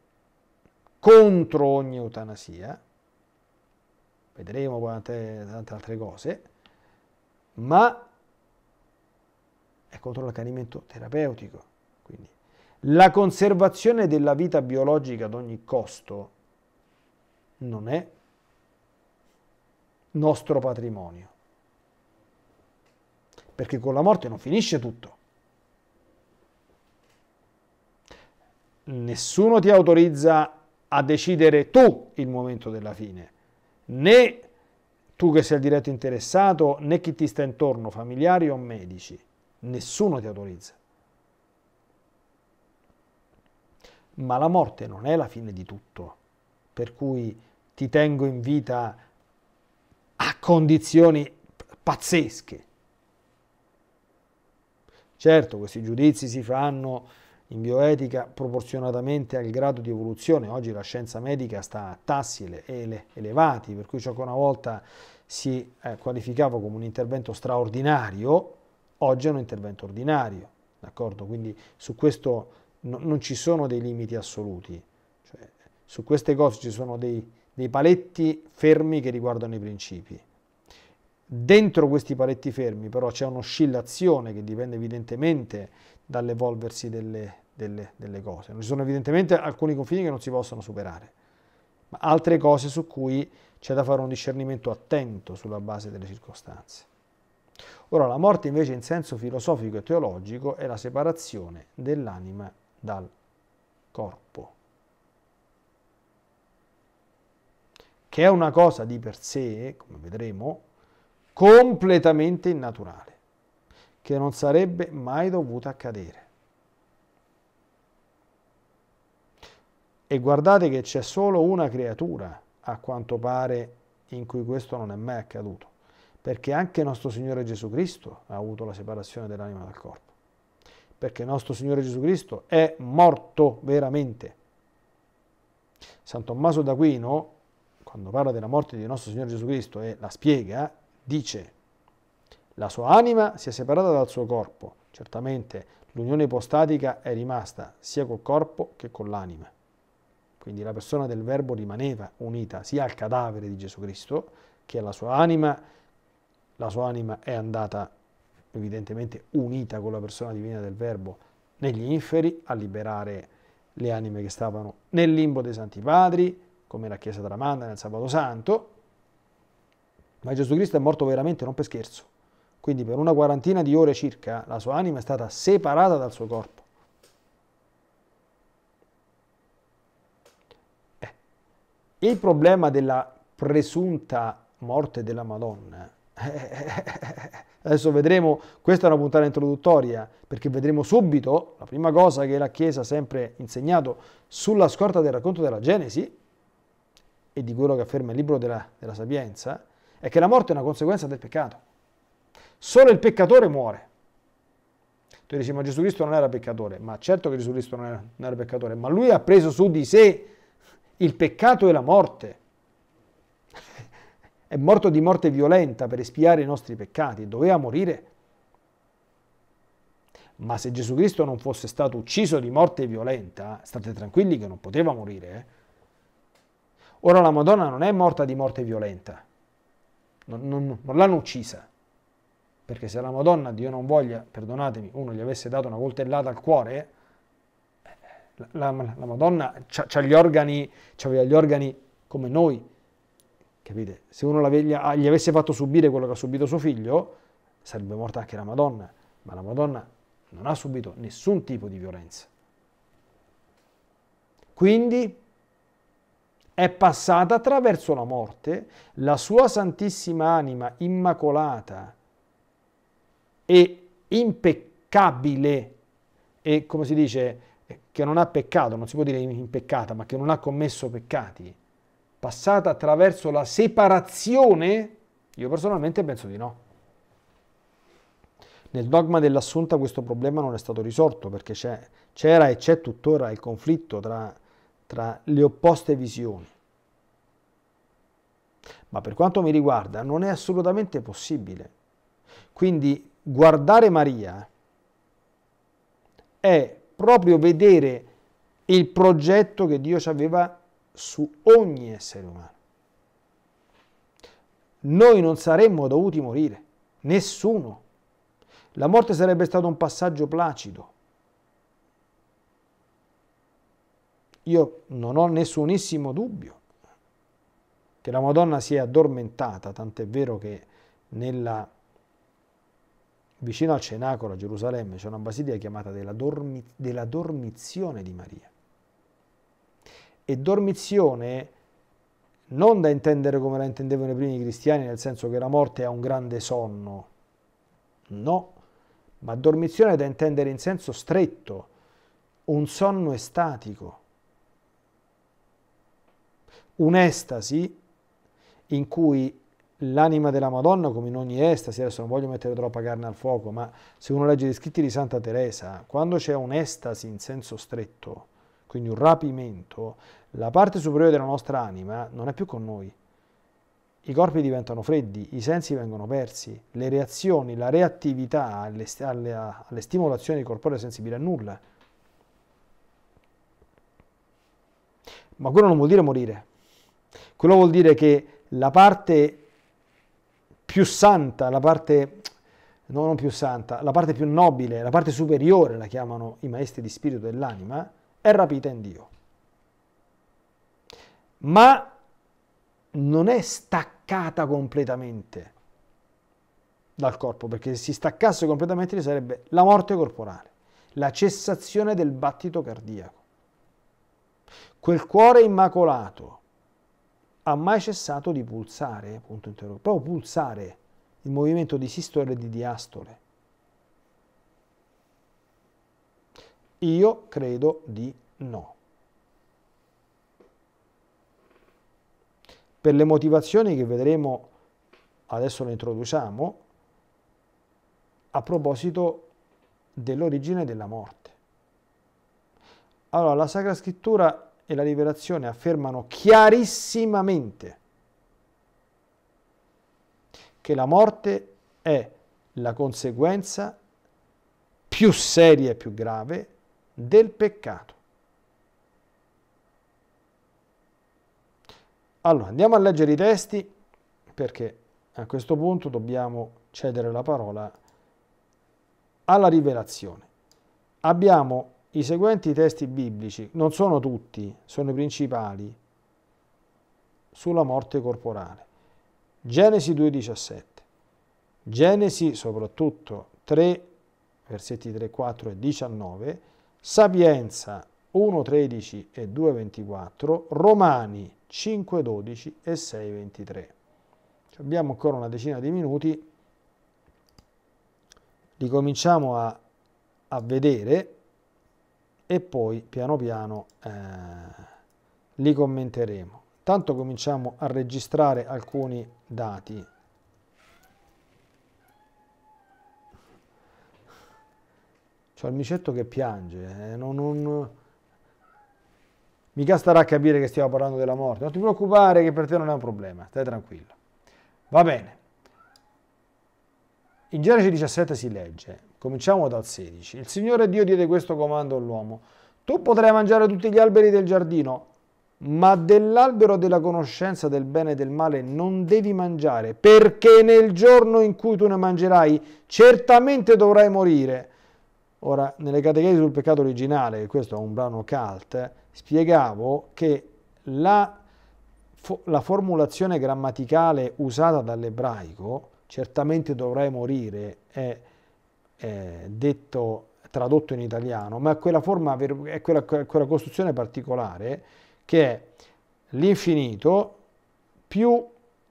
contro ogni eutanasia, vedremo poi tante altre cose, ma è contro l'accanimento terapeutico. Quindi la conservazione della vita biologica ad ogni costo non è nostro patrimonio perché con la morte non finisce tutto. Nessuno ti autorizza a decidere tu il momento della fine, né tu che sei il diretto interessato, né chi ti sta intorno, familiari o medici. Nessuno ti autorizza. Ma la morte non è la fine di tutto, per cui ti tengo in vita a condizioni pazzesche Certo, questi giudizi si fanno in bioetica proporzionatamente al grado di evoluzione. Oggi la scienza medica sta a tassi ele elevati, per cui ciò che una volta si eh, qualificava come un intervento straordinario, oggi è un intervento ordinario. Quindi su questo no, non ci sono dei limiti assoluti. Cioè, su queste cose ci sono dei, dei paletti fermi che riguardano i principi. Dentro questi paletti fermi però c'è un'oscillazione che dipende evidentemente dall'evolversi delle, delle, delle cose. Ci sono evidentemente alcuni confini che non si possono superare, ma altre cose su cui c'è da fare un discernimento attento sulla base delle circostanze. Ora, la morte invece in senso filosofico e teologico è la separazione dell'anima dal corpo, che è una cosa di per sé, come vedremo, completamente innaturale, che non sarebbe mai dovuta accadere. E guardate che c'è solo una creatura, a quanto pare, in cui questo non è mai accaduto, perché anche nostro Signore Gesù Cristo ha avuto la separazione dell'anima dal corpo, perché nostro Signore Gesù Cristo è morto veramente. San Tommaso d'Aquino, quando parla della morte di nostro Signore Gesù Cristo e la spiega, dice la sua anima si è separata dal suo corpo, certamente l'unione ipostatica è rimasta sia col corpo che con l'anima. Quindi la persona del Verbo rimaneva unita sia al cadavere di Gesù Cristo che alla sua anima, la sua anima è andata evidentemente unita con la persona divina del Verbo negli inferi a liberare le anime che stavano nel limbo dei Santi Padri, come la Chiesa tramanda nel Sabato Santo, ma Gesù Cristo è morto veramente, non per scherzo. Quindi per una quarantina di ore circa la sua anima è stata separata dal suo corpo. Eh. Il problema della presunta morte della Madonna. Eh, adesso vedremo, questa è una puntata introduttoria, perché vedremo subito la prima cosa che la Chiesa ha sempre insegnato sulla scorta del racconto della Genesi e di quello che afferma il libro della, della Sapienza, è che la morte è una conseguenza del peccato. Solo il peccatore muore. Tu dici, ma Gesù Cristo non era peccatore, ma certo che Gesù Cristo non era, non era peccatore, ma lui ha preso su di sé il peccato e la morte. è morto di morte violenta per espiare i nostri peccati, doveva morire. Ma se Gesù Cristo non fosse stato ucciso di morte violenta, state tranquilli che non poteva morire. Eh? Ora la Madonna non è morta di morte violenta, non, non, non l'hanno uccisa, perché se la Madonna, Dio non voglia, perdonatemi, uno gli avesse dato una coltellata al cuore, eh, la, la, la Madonna ha gli organi, aveva gli organi come noi, capite? Se uno veglia, ah, gli avesse fatto subire quello che ha subito suo figlio, sarebbe morta anche la Madonna, ma la Madonna non ha subito nessun tipo di violenza. Quindi è passata attraverso la morte, la sua santissima anima immacolata e impeccabile, e come si dice, che non ha peccato, non si può dire impeccata, ma che non ha commesso peccati, passata attraverso la separazione? Io personalmente penso di no. Nel dogma dell'assunta questo problema non è stato risolto perché c'era e c'è tuttora il conflitto tra tra le opposte visioni. Ma per quanto mi riguarda non è assolutamente possibile. Quindi guardare Maria è proprio vedere il progetto che Dio ci aveva su ogni essere umano. Noi non saremmo dovuti morire, nessuno. La morte sarebbe stato un passaggio placido. io non ho nessunissimo dubbio che la Madonna si è addormentata, tant'è vero che nella, vicino al Cenacolo a Gerusalemme c'è una basilica chiamata della, dormi, della Dormizione di Maria. E dormizione non da intendere come la intendevano i primi cristiani, nel senso che la morte ha un grande sonno, no, ma dormizione da intendere in senso stretto, un sonno estatico un'estasi in cui l'anima della Madonna, come in ogni estasi, adesso non voglio mettere troppa carne al fuoco, ma se uno legge gli scritti di Santa Teresa, quando c'è un'estasi in senso stretto, quindi un rapimento, la parte superiore della nostra anima non è più con noi. I corpi diventano freddi, i sensi vengono persi, le reazioni, la reattività alle, alle, alle stimolazioni corporee sensibili a nulla. Ma quello non vuol dire morire. Quello vuol dire che la parte più santa, la parte no, non più santa, la parte più nobile, la parte superiore, la chiamano i maestri di spirito dell'anima, è rapita in Dio. Ma non è staccata completamente dal corpo, perché se si staccasse completamente sarebbe la morte corporale, la cessazione del battito cardiaco. Quel cuore immacolato ha mai cessato di pulsare, punto interrogativo, proprio pulsare il movimento di sistole e di diastole. Io credo di no. Per le motivazioni che vedremo, adesso le introduciamo, a proposito dell'origine della morte. Allora, la Sacra Scrittura e la rivelazione affermano chiarissimamente che la morte è la conseguenza più seria e più grave del peccato. Allora, andiamo a leggere i testi perché a questo punto dobbiamo cedere la parola alla rivelazione. Abbiamo i seguenti testi biblici, non sono tutti, sono i principali, sulla morte corporale. Genesi 2.17, Genesi soprattutto 3, versetti 3, 4 e 19, Sapienza 1.13 e 2.24, Romani 5.12 e 6.23. Abbiamo ancora una decina di minuti, ricominciamo a, a vedere e poi piano piano eh, li commenteremo. Intanto cominciamo a registrare alcuni dati. C'è il micetto che piange, eh, non, non... mica starà a capire che stiamo parlando della morte. Non ti preoccupare che per te non è un problema, stai tranquillo. Va bene. In Genesi 17 si legge, Cominciamo dal 16. Il Signore Dio diede questo comando all'uomo. Tu potrai mangiare tutti gli alberi del giardino, ma dell'albero della conoscenza del bene e del male non devi mangiare, perché nel giorno in cui tu ne mangerai certamente dovrai morire. Ora, nelle categorie sul peccato originale, questo è un brano cult, eh, spiegavo che la, fo la formulazione grammaticale usata dall'ebraico, certamente dovrai morire, è eh, detto, tradotto in italiano, ma è quella forma, è quella, quella costruzione particolare che è l'infinito più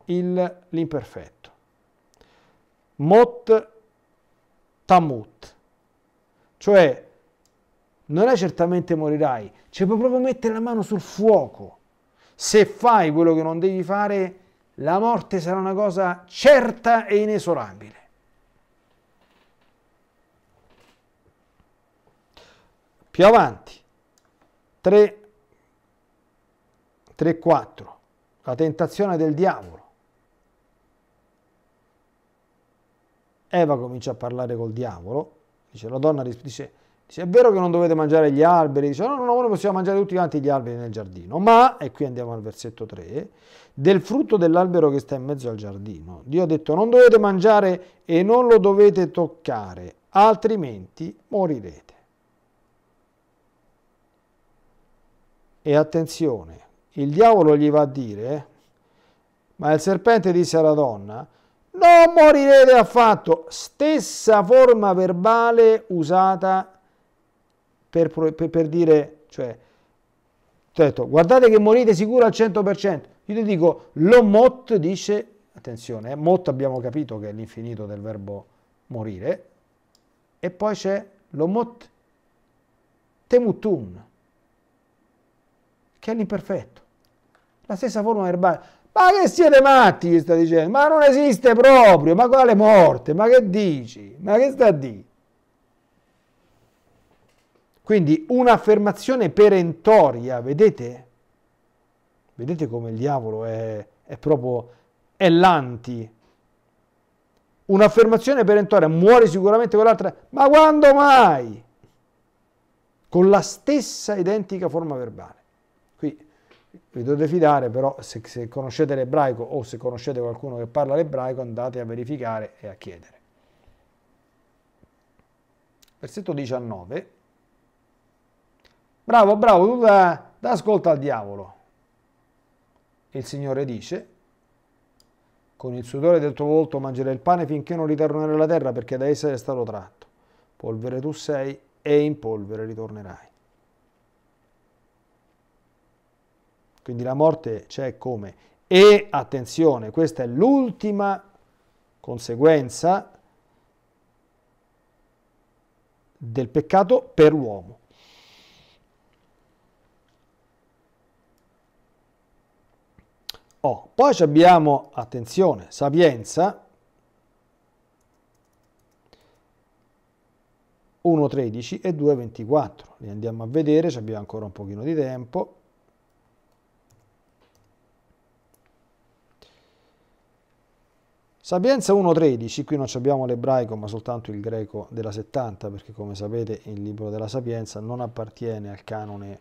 l'imperfetto. Mot tamut, cioè non è certamente morirai, ci puoi proprio mettere la mano sul fuoco. Se fai quello che non devi fare, la morte sarà una cosa certa e inesorabile. più avanti 3 3 4 la tentazione del diavolo Eva comincia a parlare col diavolo dice la donna dice, dice è vero che non dovete mangiare gli alberi dice no no no noi possiamo mangiare tutti quanti gli alberi nel giardino ma e qui andiamo al versetto 3 del frutto dell'albero che sta in mezzo al giardino Dio ha detto non dovete mangiare e non lo dovete toccare altrimenti morirete E attenzione, il diavolo gli va a dire, ma il serpente disse alla donna, non morirete affatto, stessa forma verbale usata per, per, per dire, cioè, detto, guardate che morite sicuro al 100%, io ti dico, lo mot dice, attenzione, eh, mot abbiamo capito che è l'infinito del verbo morire, e poi c'è lo mot temutun, che è l'imperfetto. La stessa forma verbale. Ma che siete matti che sta dicendo? Ma non esiste proprio, ma quale morte? Ma che dici? Ma che sta a dire? Quindi un'affermazione perentoria, vedete? Vedete come il diavolo è, è proprio, è l'anti. Un'affermazione perentoria, muore sicuramente quell'altra, ma quando mai? Con la stessa identica forma verbale vi dovete fidare, però se, se conoscete l'ebraico o se conoscete qualcuno che parla l'ebraico andate a verificare e a chiedere. Versetto 19. Bravo, bravo, tu da, da ascolta al diavolo. Il Signore dice, con il sudore del tuo volto mangerai il pane finché non ritornerai nella terra perché da essa è stato tratto. Polvere tu sei e in polvere ritornerai. Quindi la morte c'è come. E attenzione, questa è l'ultima conseguenza del peccato per l'uomo. Oh, poi abbiamo, attenzione, sapienza 1.13 e 2.24. Li andiamo a vedere, abbiamo ancora un pochino di tempo. Sapienza 1.13, qui non abbiamo l'ebraico ma soltanto il greco della 70 perché come sapete il libro della Sapienza non appartiene al canone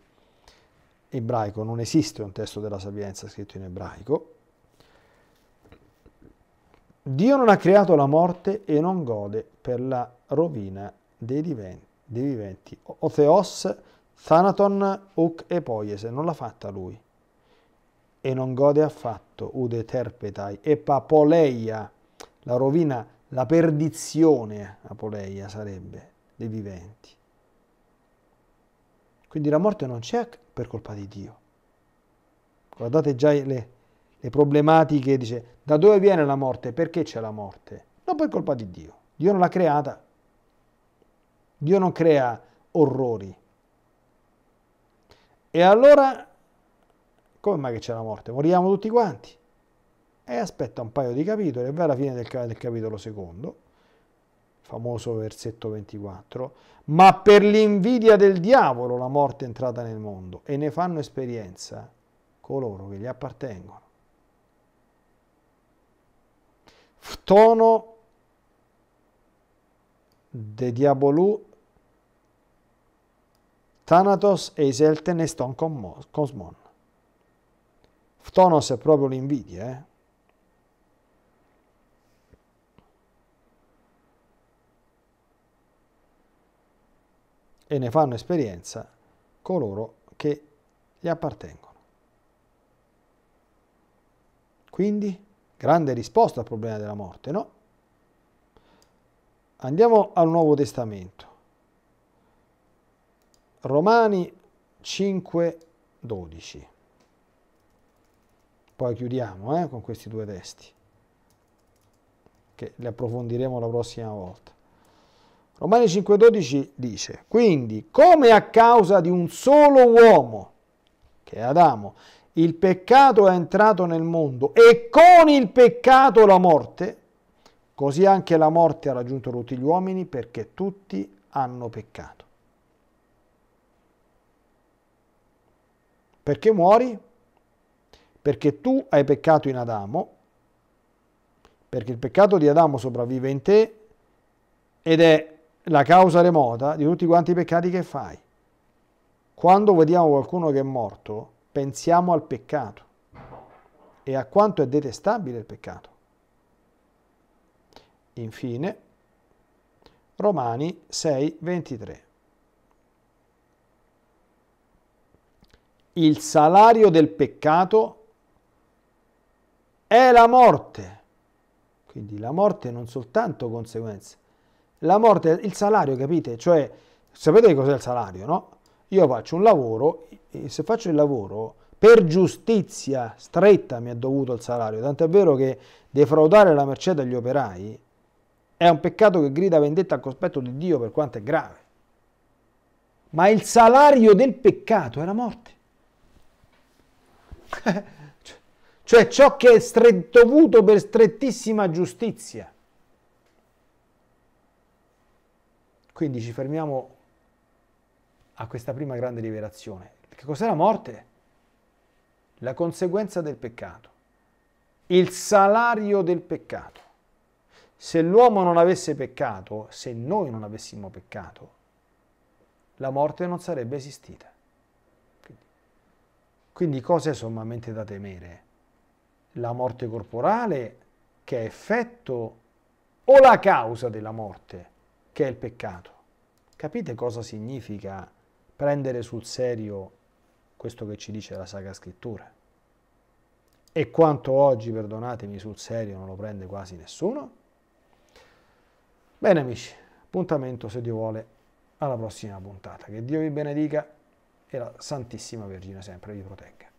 ebraico, non esiste un testo della Sapienza scritto in ebraico. Dio non ha creato la morte e non gode per la rovina dei, viventi. O Theos, Thanaton, Uc e Poiese, non l'ha fatta lui e non gode affatto, ude terpetai, e papoleia, la rovina, la perdizione, apoleia sarebbe, dei viventi. Quindi la morte non c'è per colpa di Dio. Guardate già le, le problematiche, dice, da dove viene la morte? Perché c'è la morte? Non per colpa di Dio. Dio non l'ha creata. Dio non crea orrori. E allora, come mai che c'è la morte? Moriamo tutti quanti e aspetta un paio di capitoli e va alla fine del, del capitolo secondo, famoso versetto 24, ma per l'invidia del diavolo la morte è entrata nel mondo e ne fanno esperienza coloro che gli appartengono. Tono de diabolu Thanatos e Iselten e Ston Cosmon. Ftonos è proprio l'invidia, eh? e ne fanno esperienza coloro che gli appartengono. Quindi, grande risposta al problema della morte, no? Andiamo al Nuovo Testamento. Romani 5,12. Poi chiudiamo eh, con questi due testi, che li approfondiremo la prossima volta. Romani 5,12 dice, quindi come a causa di un solo uomo, che è Adamo, il peccato è entrato nel mondo e con il peccato la morte, così anche la morte ha raggiunto tutti gli uomini perché tutti hanno peccato. Perché muori? Perché tu hai peccato in Adamo, perché il peccato di Adamo sopravvive in te ed è la causa remota di tutti quanti i peccati che fai. Quando vediamo qualcuno che è morto, pensiamo al peccato e a quanto è detestabile il peccato. Infine, Romani 6, 23. Il salario del peccato è la morte. Quindi la morte non soltanto conseguenze, la morte, il salario, capite? Cioè, sapete che cos'è il salario, no? Io faccio un lavoro, e se faccio il lavoro, per giustizia stretta mi è dovuto il salario, tant'è vero che defraudare la merced agli operai è un peccato che grida vendetta al cospetto di Dio per quanto è grave. Ma il salario del peccato è la morte. cioè ciò che è dovuto per strettissima giustizia. Quindi ci fermiamo a questa prima grande rivelazione. Che cos'è la morte? La conseguenza del peccato, il salario del peccato. Se l'uomo non avesse peccato, se noi non avessimo peccato, la morte non sarebbe esistita. Quindi cosa è sommamente da temere? La morte corporale che è effetto o la causa della morte? che è il peccato. Capite cosa significa prendere sul serio questo che ci dice la Sacra Scrittura? E quanto oggi, perdonatemi, sul serio non lo prende quasi nessuno? Bene amici, appuntamento se Dio vuole alla prossima puntata. Che Dio vi benedica e la Santissima Vergine sempre vi protegga.